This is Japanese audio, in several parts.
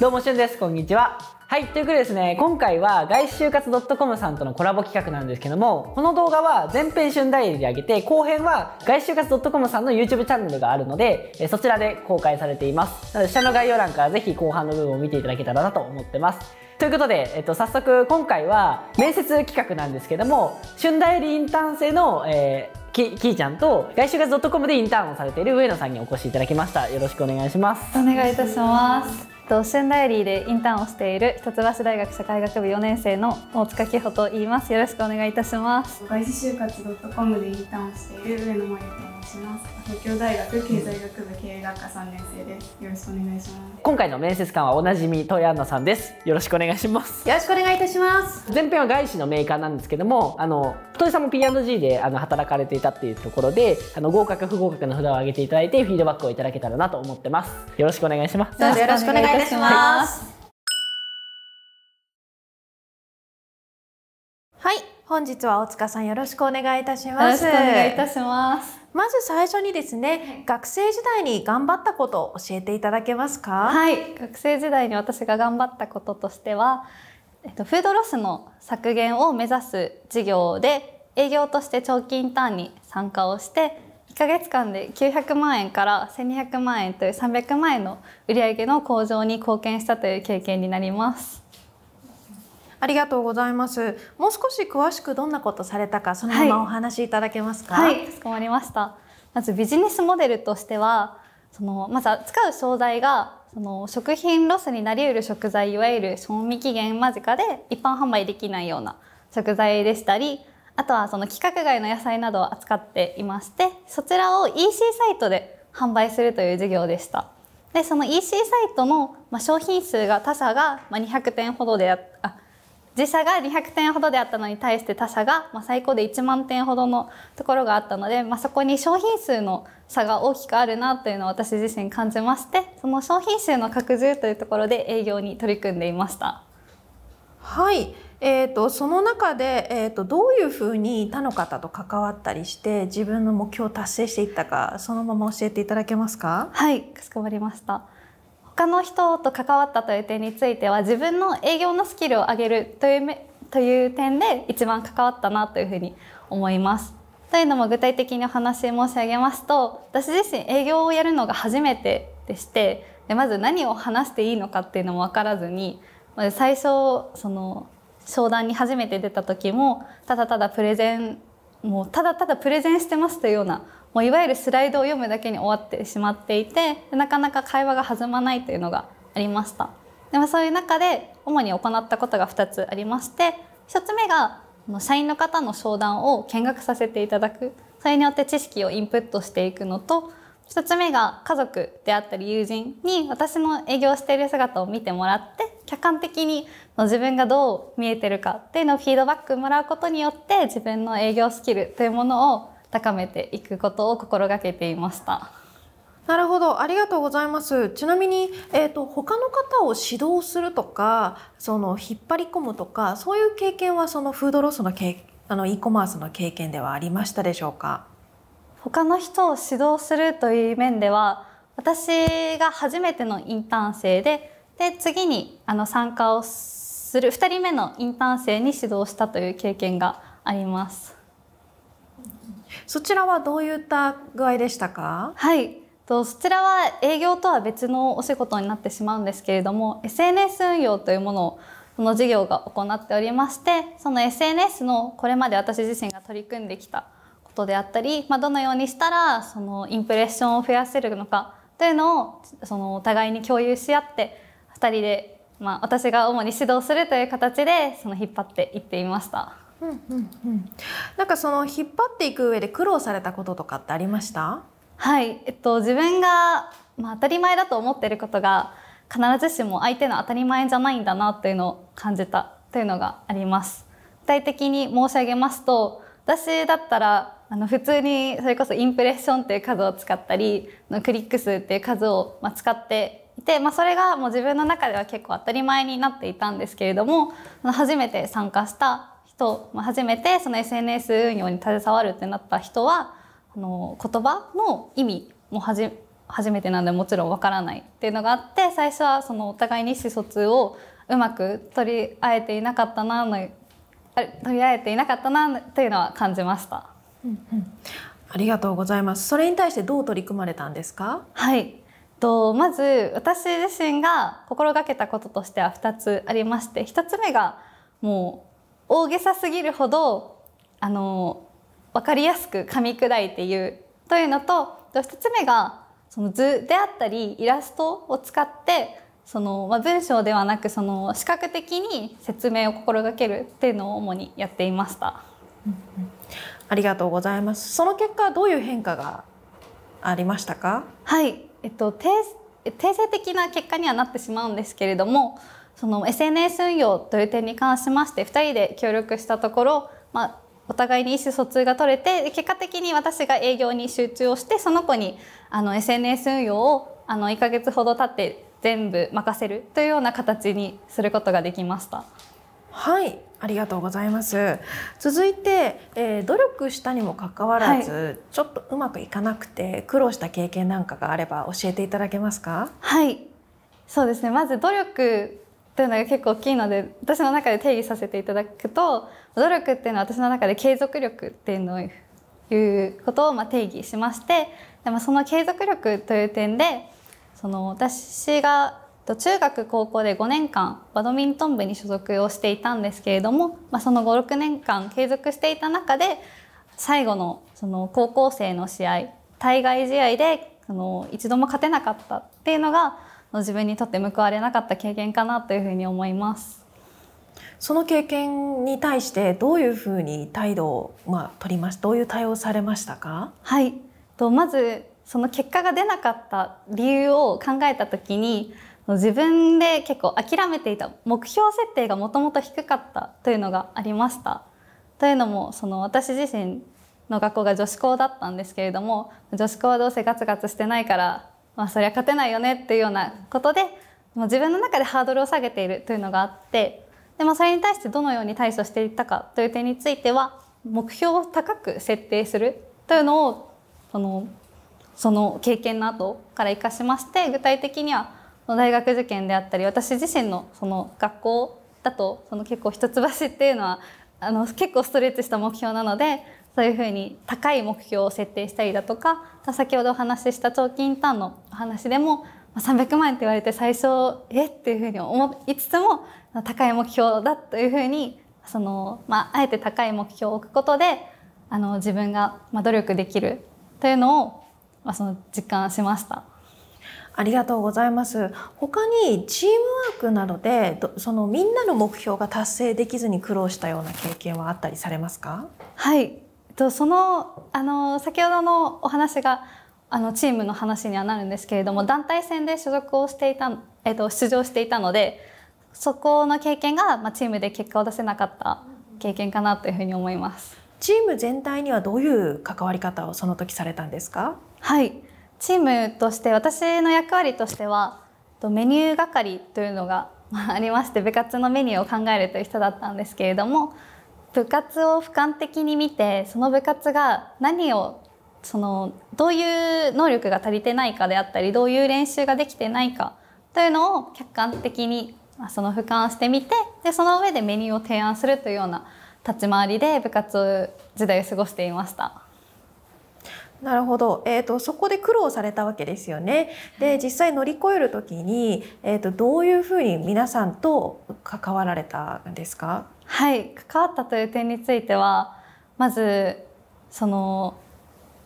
どうもしゅんですこんにちははいということでですね今回は外資就活 .com さんとのコラボ企画なんですけどもこの動画は前編旬代理で上げて後編は外資就活 .com さんの YouTube チャンネルがあるのでそちらで公開されていますなので下の概要欄からぜひ後半の部分を見ていただけたらなと思ってますということで、えっと、早速今回は面接企画なんですけども春代理インターン生の、えー、ききーちゃんと外周活 .com でインターンをされている上野さんにお越しいただきましたよろしくお願いしますお願いいたしますと旬ダイアリーでインターンをしている一橋大学社会学部4年生の大塚紀穂と言いますよろしくお願いいたします外資就活 .com でインターンをしている上野真由とします。東京大学経済学部経営学科3年生です。よろしくお願いします。今回の面接官はおなじみトイアさんです。よろしくお願いします。よろしくお願いいたします。前編は外資のメーカーなんですけども、あのトイさんも P&G であの働かれていたっていうところで、あの合格不合格の札を上げていただいてフィードバックをいただけたらなと思ってます。よろしくお願いします。どうぞよろしくお願いいたします。はい、本日は大塚さんよろしくお願いいたします。よろしくお願いいたします。まず最初にですね、はい、学生時代に頑張ったことを教えていただけますかはい学生時代に私が頑張ったこととしては、えっと、フードロスの削減を目指す事業で営業として長期インターンに参加をして1ヶ月間で900万円から1200万円という300万円の売り上げの向上に貢献したという経験になります。ありがとうございます。もう少し詳しくどんなことされたかそのままお話しいただけますか。はい、かしこまりました。まずビジネスモデルとしてはそのまず使う商材がその食品ロスになりうる食材いわゆる賞味期限間近で一般販売できないような食材でしたりあとはその規格外の野菜などを扱っていましてそちらを EC サイトで販売するという事業でした。でその EC サイトの、ま商品数が他社が200点ほどであ自社が200点ほどであったのに対して他社が、ま最高で1万点ほどのところがあったので、まあ、そこに商品数の差が大きくあるなというのを私自身感じましてその商品数の拡充というところで営業に取り組んでいました。はいえーと、その中で、えーとどういうふうに他の方と関わったりして自分の目標を達成していったかそのまま教えていただけますかはいかしこまりました他の人と関わったという点については自分の営業のスキルを上げるというめという点で一番関わったなというふうに思います。というのも具体的にお話申し上げますと私自身営業をやるのが初めてでしてでまず何を話していいのかっていうのも分からずにまず最初その商談に初めて出た時もただただプレゼンもうただただプレゼンしてますというようなもういわゆるスライドを読むだけに終わってしまっていてなかなか会話が弾まないというのがありましたでもそういう中で主に行ったことが2つありまして1つ目が社員の方の商談を見学させていただくそれによって知識をインプットしていくのと1つ目が家族であったり友人に私の営業している姿を見てもらって客観的に自分がどう見えてるかっていうのをフィードバックもらうことによって自分の営業スキルというものを高めていくことを心がけていました。なるほど、ありがとうございます。ちなみに、えっ、ー、と他の方を指導するとか、その引っ張り込むとか、そういう経験はそのフードロスのけあの e コマースの経験ではありましたでしょうか。他の人を指導するという面では、私が初めてのインターン生で、で次にあの参加をする2人目のインターン生に指導したという経験があります。そちらはどういった具合でしたかはいとそちらは営業とは別のお仕事になってしまうんですけれども SNS 運用というものをこの事業が行っておりましてその SNS のこれまで私自身が取り組んできたことであったり、まあ、どのようにしたらそのインプレッションを増やせるのかというのをそのお互いに共有し合って2人で、まあ、私が主に指導するという形でその引っ張っていっていました。うんうんうん、なんかその引っ張っていく上で苦労されたこととかってありましたはい、えっと、自分が、まあ、当たり前だと思っていることが必ずしも相手の当たり前じゃないんだなというのを感じたというのがあります。具体的に申し上げますと私だったらあの普通にそれこそインプレッションっていう数を使ったりのクリック数っていう数をま使っていて、まあ、それがもう自分の中では結構当たり前になっていたんですけれども初めて参加した人、まあ、初めてその SNS 運用に携わるってなった人はあの言葉の意味もはじ初めてなんでもちろんわからないっていうのがあって最初はそのお互いに意思疎通をうまく取り合えていなかったなの取り合えていなかったなというのは感じました。うんうん、ありがとうございます。それに対してどう取り組まれたんですか？はい。とまず私自身が心がけたこととしては2つありまして1つ目がもう大げさすぎるほどあの分かりやすく噛み砕いて言うというのと1つ目がその図であったりイラストを使ってその、まあ、文章ではなくその視覚的に説明を心がけるっていうのを主にやっていました。ありがとうございます。その結果どういう変化がありましたか？はい、えっと定定性的な結果にはなってしまうんですけれども、その SNS 運用という点に関しまして2人で協力したところ、まあ、お互いに意思疎通が取れて結果的に私が営業に集中をしてその子にあの SNS 運用をあの1か月ほど経って全部任せるというような形にすることができました。はいありがとうございます続いて、えー、努力したにもかかわらず、はい、ちょっとうまくいかなくて苦労した経験なんかがあれば教えていただけますかはいそうですねまず努力ていうのが結構大きいので私の中で定義させていただくと努力っていうのは私の中で継続力っていうのをいうことをまあ定義しましてでもその継続力という点でその私が中学高校で5年間バドミントン部に所属をしていたんですけれども、まあ、その56年間継続していた中で最後のその高校生の試合対外試合でその一度も勝てなかったっていうのがの自分にとって報われなかった経験かなというふうに思います。その経験に対してどういうふうに態度を、まあ、取りましどういう対応されましたかはいとまずその結果が出なかった理由を考えた時に自分で結構諦めていた目標設定がもともと低かったというのがありました。というのもその私自身の学校が女子校だったんですけれども女子校はどうせガツガツしてないからまあ、そりゃ勝てないよねっていうようなことでもう自分の中でハードルを下げているというのがあってで、もそれに対してどのように対処していったかという点については目標を高く設定するというのをそのその経験の後から生かしまして具体的には大学受験であったり私自身のその学校だとその結構一橋っていうのはあの結構ストレッチした目標なのでそういうふうに高い目標を設定したりだとか先ほどお話しした長期インターンのお話でも300万円って言われて最初えっていうふうに思いつつも高い目標だというふうにその、まあ、あえて高い目標を置くことであの自分が努力できるというのを、まあ、その実感しました。ありがとうございます。他にチームワークなどでそのみんなの目標が達成できずに苦労したような経験はあったりされますか？はい、とそのあの先ほどのお話があのチームの話にはなるんですけれども団体戦で所属をしていた、えっと、出場していたのでそこの経験が、まあ、チームで結果を出せなかった経験かなというふうに思います。チーム全体にはどういう関わり方をその時されたんですかはいチームとして私の役割としてはとメニュー係というのがありまして部活のメニューを考えるという人だったんですけれども部活を俯瞰的に見てその部活が何をそのどういう能力が足りてないかであったりどういう練習ができてないかというのを客観的にその俯瞰してみてでその上でメニューを提案するというような立ち回りで部活時代を過ごしていました。なるほど、えーと、そこで苦労されたわけですよね。で実際乗り越える時に、えーとどういうふうに皆さんと関わられたんですかはい関わったという点についてはまずその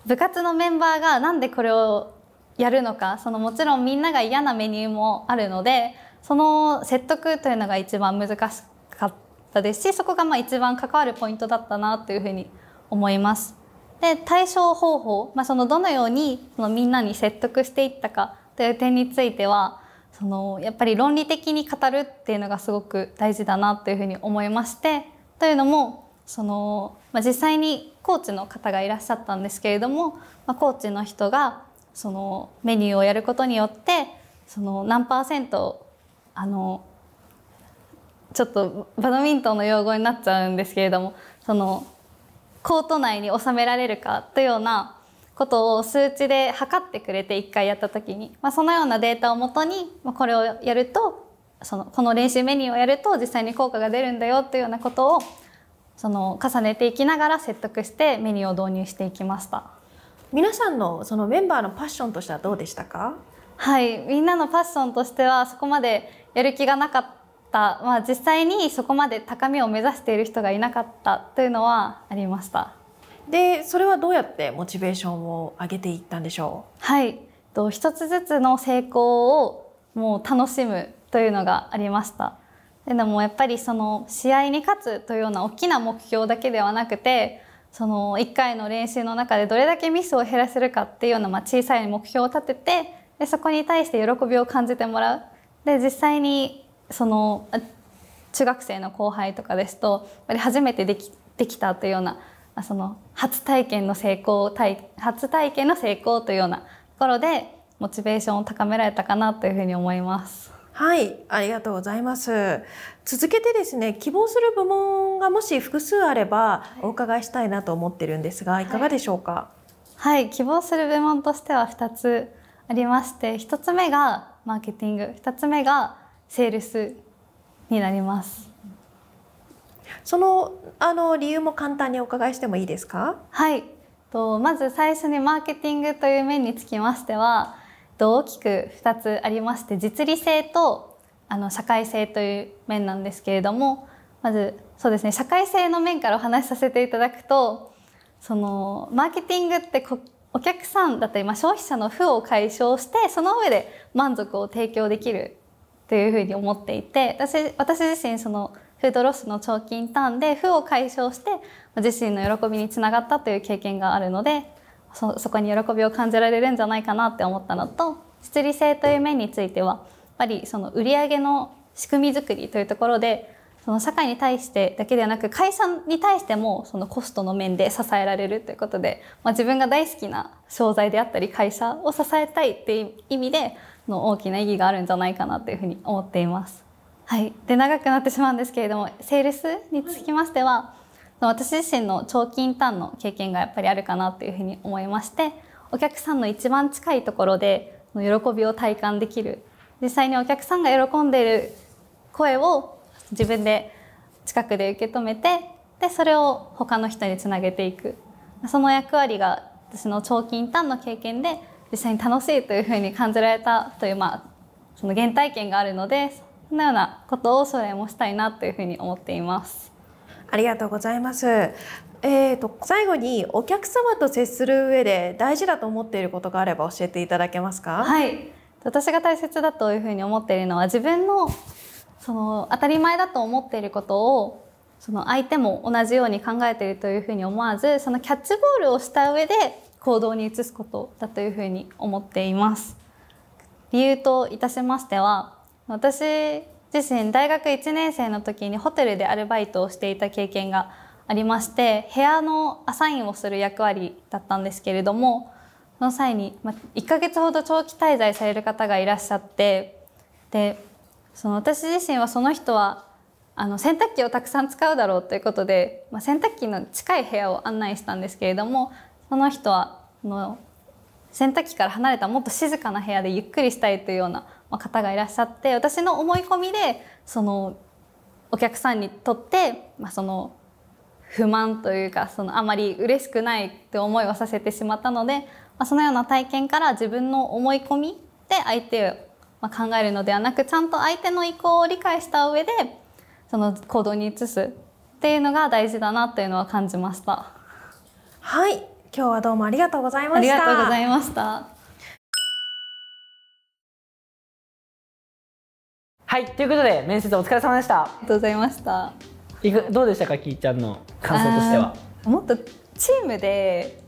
部活のメンバーがなんでこれをやるのかそのもちろんみんなが嫌なメニューもあるのでその説得というのが一番難しかったですしそこがまあ一番関わるポイントだったなというふうに思います。で対処方法、まあ、そのどのようにそのみんなに説得していったかという点についてはそのやっぱり論理的に語るっていうのがすごく大事だなというふうに思いましてというのもその、まあ、実際にコーチの方がいらっしゃったんですけれども、まあ、コーチの人がそのメニューをやることによってその何パーセントあのちょっとバドミントンの用語になっちゃうんですけれどもそのコート内に収められるかというようなことを数値で測ってくれて1回やった時に、まあ、そのようなデータをもとにこれをやるとそのこの練習メニューをやると実際に効果が出るんだよというようなことをその重ねていきながら説得してメニューを導入していきました皆さんのそのメンバーのパッションとしてはどうでしたかはいみんなのパッションとしてはそこまでやる気がなかった、まあ、実際にそこまで高みを目指している人がいなかったというのはありました。でそれはどうやってモチベーションを上げていったんでしょうはいと一つずつの成功をもう楽しむというのがありましたでもやっぱりその試合に勝つというような大きな目標だけではなくてその1回の練習の中でどれだけミスを減らせるかっていうような、まあ、小さい目標を立ててでそこに対して喜びを感じてもらうで実際にその中学生の後輩とかですとやっぱり初めてできできたというようなその初体験の成功体初体験の成功というようなところでモチベーションを高められたかなというふうに思います。はい、ありがとうございます。続けてですね、希望する部門がもし複数あればお伺いしたいなと思ってるんですが、いかがでしょうか。はい、はい、希望する部門としては2つありまして、1つ目がマーケティング、2つ目がセールスになります。そのあの理由も簡単にお伺いしてもいいですかはいとまず最初にマーケティングという面につきましては大きく2つありまして実利性とあの社会性という面なんですけれどもまずそうですね社会性の面からお話しさせていただくとそのマーケティングってお客さんだったり、まあ、消費者の負を解消してその上で満足を提供できるというふうに思っていて私私自身そのフードロスの長期インターンで負を解消して自身の喜びにつながったという経験があるのでそそこに喜びを感じられるんじゃないかなって思ったのと質理性という面についてはやっぱりその売上の仕組み作りというところでその社会に対してだけではなく会社に対してもそのコストの面で支えられるということで、まあ、自分が大好きな商材であったり会社を支えたいっていう意味での大きな意義があるんじゃないかなというふうに思っています。はい、で長くなってしまうんですけれどもセールスにつきましては、はい、私自身の長期インターンの経験がやっぱりあるかなというふうに思いましてお客さんの一番近いところで喜びを体感できる実際にお客さんが喜んでいる声を自分で近くで受け止めてでそれを他の人につなげていくその役割が私の長期インターンの経験で実際に楽しいというふうに感じられたという、まあ、その原体験があるのでこのようなことを奨励もしたいなというふうに思っています。ありがとうございます。えーと最後にお客様と接する上で大事だと思っていることがあれば教えていただけますか、はい、私が大切だというふうに思っているのは自分のその当たり前だと思っていることをその相手も同じように考えているというふうに思わずそのキャッチボールをした上で行動に移すことだというふうに思っています。理由といたしましては私自身大学1年生の時にホテルでアルバイトをしていた経験がありまして部屋のアサインをする役割だったんですけれどもその際に1ヶ月ほど長期滞在される方がいらっしゃってでその私自身はその人はあの洗濯機をたくさん使うだろうということで、まあ、洗濯機の近い部屋を案内したんですけれどもその人はの洗濯機から離れたもっと静かな部屋でゆっくりしたいというような方がいらっしゃって私の思い込みでそのお客さんにとって、まあ、その不満というかそのあまり嬉しくないって思いをさせてしまったので、まあ、そのような体験から自分の思い込みで相手を考えるのではなくちゃんと相手の意向を理解した上でその行動に移すっていうのが大事だなというのは感じました。はい今日はどうもありがとうございましたありがとうございましたはいということで面接お疲れ様でしたありがとうございましたいくどうでしたかきいちゃんの感想としてはもっとチームで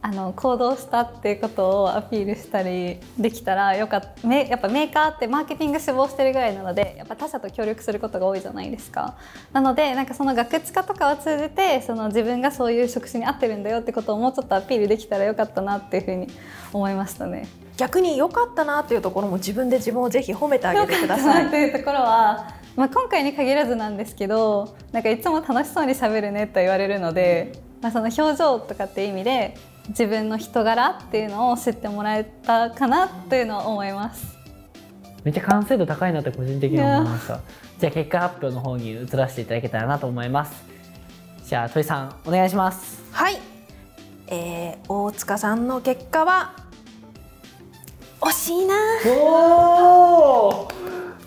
あの行動したっていうことをアピールしたりできたらよかったやっぱメーカーってマーケティング志望してるぐらいなのでやっぱ他社と協力することが多いじゃないですかなのでなんかその学術家とかを通じてその自分がそういう職種に合ってるんだよってことをもうちょっとアピールできたらよかったなっていうふうに思いましたね逆に良かったなというところも自分で自分をぜひ褒めてあげてくださいというところはまあ、今回に限らずなんですけどなんかいつも楽しそうにしゃべるねと言われるので、まあ、その表情とかっていう意味で自分の人柄っていうのを知ってもらえたかなっていうのは思いますめっちゃ完成度高いなって個人的に思いましたじゃあ結果発表の方に移らせていただけたらなと思いますじゃあ鳥さんお願いしますはい、えー、大塚さんの結果は惜しいな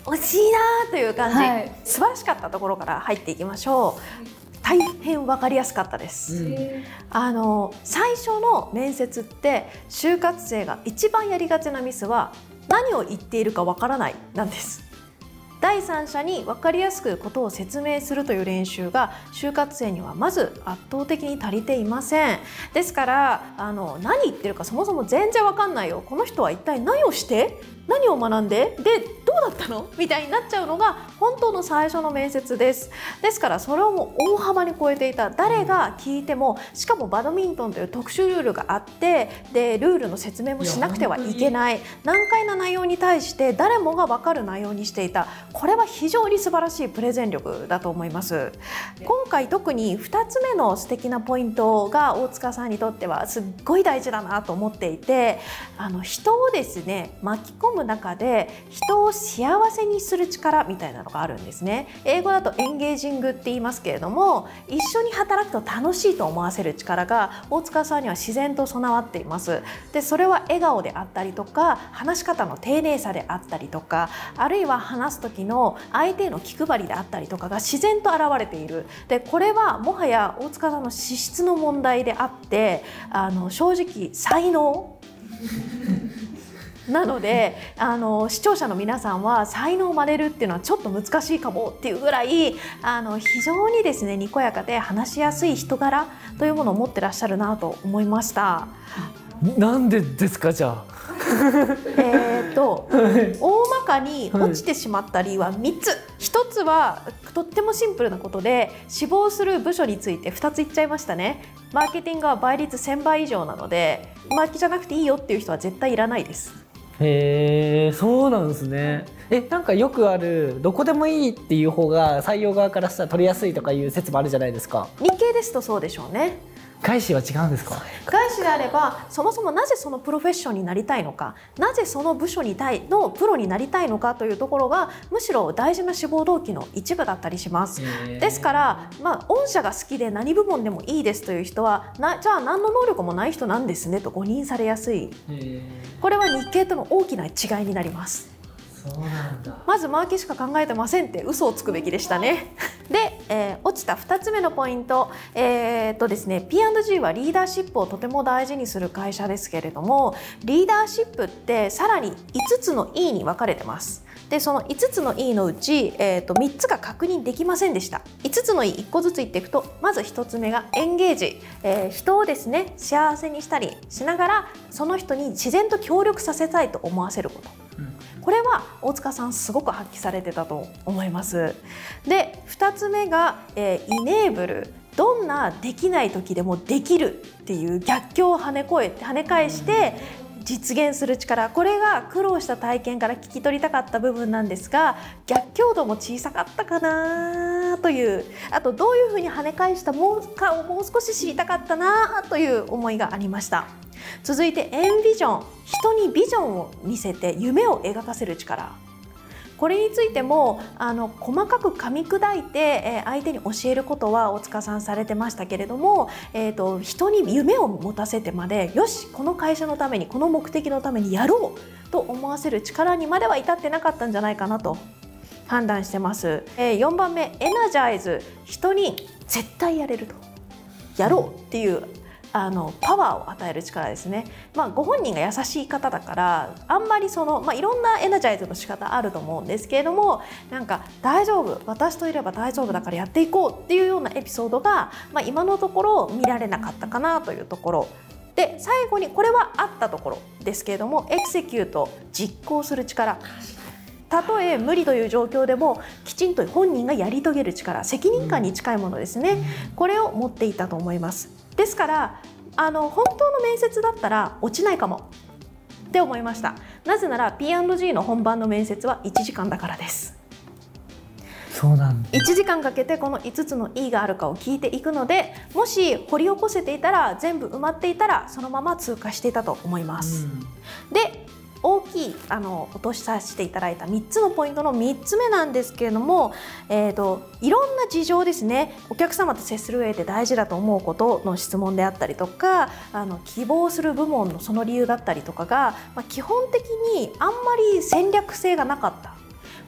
惜しいなという感じ、はい、素晴らしかったところから入っていきましょう大変分かりやすかったです、うん、あの最初の面接って就活生が一番やりがちなミスは何を言っているかわからないなんです第三者に分かりやすくことを説明するという練習が就活生にはまず圧倒的に足りていませんですからあの何言ってるかそもそも全然分かんないよこの人は一体何をして何を学んででどうだったのみたいになっちゃうのが本当の最初の面接ですですからそれをもう大幅に超えていた誰が聞いてもしかもバドミントンという特殊ルールがあってでルールの説明もしなくてはいけない難解な内容に対して誰もが分かる内容にしていたこれは非常に素晴らしいプレゼン力だと思います今回特に2つ目の素敵なポイントが大塚さんにとってはすっごい大事だなと思っていてあの人をですね巻き込む中で人を幸せにする力みたいなのがあるんですね英語だとエンゲージングって言いますけれども一緒に働くと楽しいと思わせる力が大塚さんには自然と備わっていますでそれは笑顔であったりとか話し方の丁寧さであったりとかあるいは話す時の相手への気配りであったりとかが自然と現れているでこれはもはや大塚さんの資質の問題であってあの正直才能なのであの視聴者の皆さんは才能をまれるっていうのはちょっと難しいかもっていうぐらいあの非常にですねにこやかで話しやすい人柄というものを持ってらっしゃるなと思いました。なんでですかじゃあえっと、はい、大まかに落ちてしまった理由は3つ、1つはとってもシンプルなことで志望する部署について2つ言っちゃいましたねマーケティングは倍率1000倍以上なのでマーケじゃなくていいよっていう人は絶対いらないですへえそうなんですねえなんかよくあるどこでもいいっていう方が採用側からしたら取りやすいとかいう説もあるじゃないですか日系ですとそうでしょうね外資は違うんですか外資であればそもそもなぜそのプロフェッションになりたいのかなぜその部署にいのプロになりたいのかというところがむしろ大事な志望動機の一部だったりしますですから、まあ、御社が好きで何部門でもいいですという人はなじゃあ何の能力もない人なんですねと誤認されやすいこれは日経との大きな違いになりますまずマーケしか考えてませんって嘘をつくべきでしたね。で、えー、落ちた2つ目のポイント、えー、っとですね、P&G はリーダーシップをとても大事にする会社ですけれどもリーダーシップってさらに5つの E に分かれてます。でその5つの E のうち、えー、と3つが確認できませんでした5つの E1 個ずつ言っていくとまず1つ目がエンゲージ、えー、人をですね幸せにしたりしながらその人に自然と協力させたいと思わせることこれは大塚さんすごく発揮されてたと思いますで2つ目が、えー、イネーブルどんなできない時でもできるっていう逆境を跳ね越え跳ね返して実現する力これが苦労した体験から聞き取りたかった部分なんですが逆境度も小さかったかなというあとどういうふうに跳ね返したもうかをもう少し知りたかったなという思いがありました。続いてエンビジョン人にビジョンを見せて夢を描かせる力これについてもあの細かく噛み砕いて、え相手に教えることは大塚さんされてましたけれども、えーと、人に夢を持たせてまでよしこの会社のためにこの目的のためにやろうと思わせる力にまでは至ってなかったんじゃないかなと判断してます、え4番目エナジャイズ人に絶対やれるとやろうっていうあのパワーを与える力ですね、まあ、ご本人が優しい方だからあんまりその、まあ、いろんなエナジャイズの仕方あると思うんですけれどもなんか大丈夫私といれば大丈夫だからやっていこうっていうようなエピソードが、まあ、今のところ見られなかったかなというところで最後にこれはあったところですけれどもエクセキュート実行する力たとえ無理という状況でもきちんと本人がやり遂げる力責任感に近いものですねこれを持っていたと思いますですからあの本当の面接だったら落ちないかもって思いましたなぜなら P&G の本番の面接は1時間だからですそうなん1時間かけてこの5つの E があるかを聞いていくのでもし掘り起こせていたら全部埋まっていたらそのまま通過していたと思います、うん、で大きいあの落としさせていただいた3つのポイントの3つ目なんですけれども、えーと、といろんな事情ですねお客様と接する上で大事だと思うことの質問であったりとかあの希望する部門のその理由だったりとかが、まあ、基本的にあんまり戦略性がなかった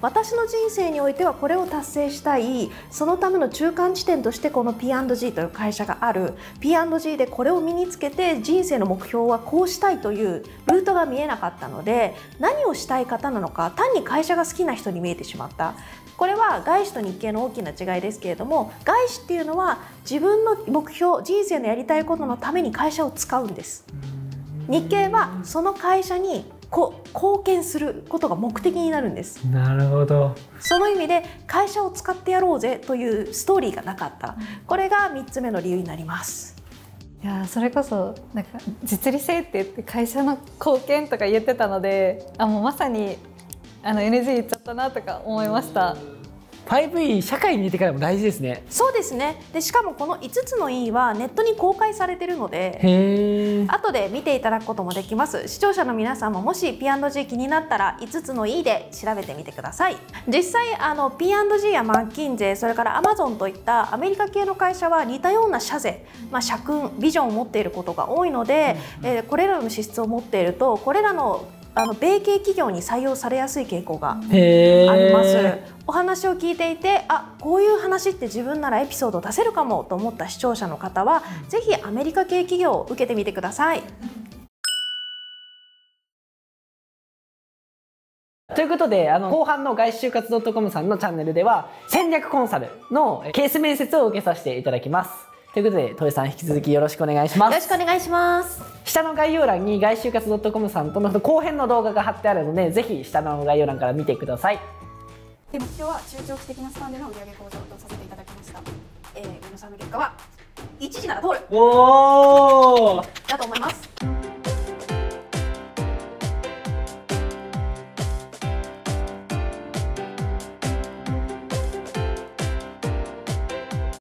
私の人生においてはこれを達成したいそのための中間地点としてこの P&G という会社がある P&G でこれを身につけて人生の目標はこうしたいというルートが見えなかったので何をしたい方なのか単に会社が好きな人に見えてしまったこれは外資と日系の大きな違いですけれども外資っていうのは自分の目標人生のやりたいことのために会社を使うんです。日系はその会社にこ貢献することが目的になるんですなるほどその意味で会社を使ってやろうぜというストーリーがなかったこれが3つ目の理由になりますいやそれこそなんか実利性って言って会社の貢献とか言ってたのであもうまさにあの NG いっちゃったなとか思いました。5E 社会に出てからも大事ですねそうですねでしかもこの5つの E はネットに公開されてるので後で見ていただくこともできます視聴者の皆さんももし P&G 気になったら5つの E で調べてみてください実際あの P&G やマッキンゼそれからアマゾンといったアメリカ系の会社は似たような社税、まあ、社訓ビジョンを持っていることが多いので、うんうん、えー、これらの資質を持っているとこれらのあの米系企業に採用されやすい傾向がありますお話を聞いていてあこういう話って自分ならエピソード出せるかもと思った視聴者の方は是非アメリカ系企業を受けてみてください。ということで、あの、後半の外周活動 .com さんのチャンネルでは、戦略コンサルのケース面接を受けさせていただきます。ということで、トイさん引き続きよろしくお願いします。よろしくお願いします。下の概要欄に外周活 .com さんとの後編の動画が貼ってあるので、ぜひ下の概要欄から見てください。で目標は中長期的なスタンでの売上向上とさせていただきました。えー、皆さんの結果は1時なら通る。おお。だと思います。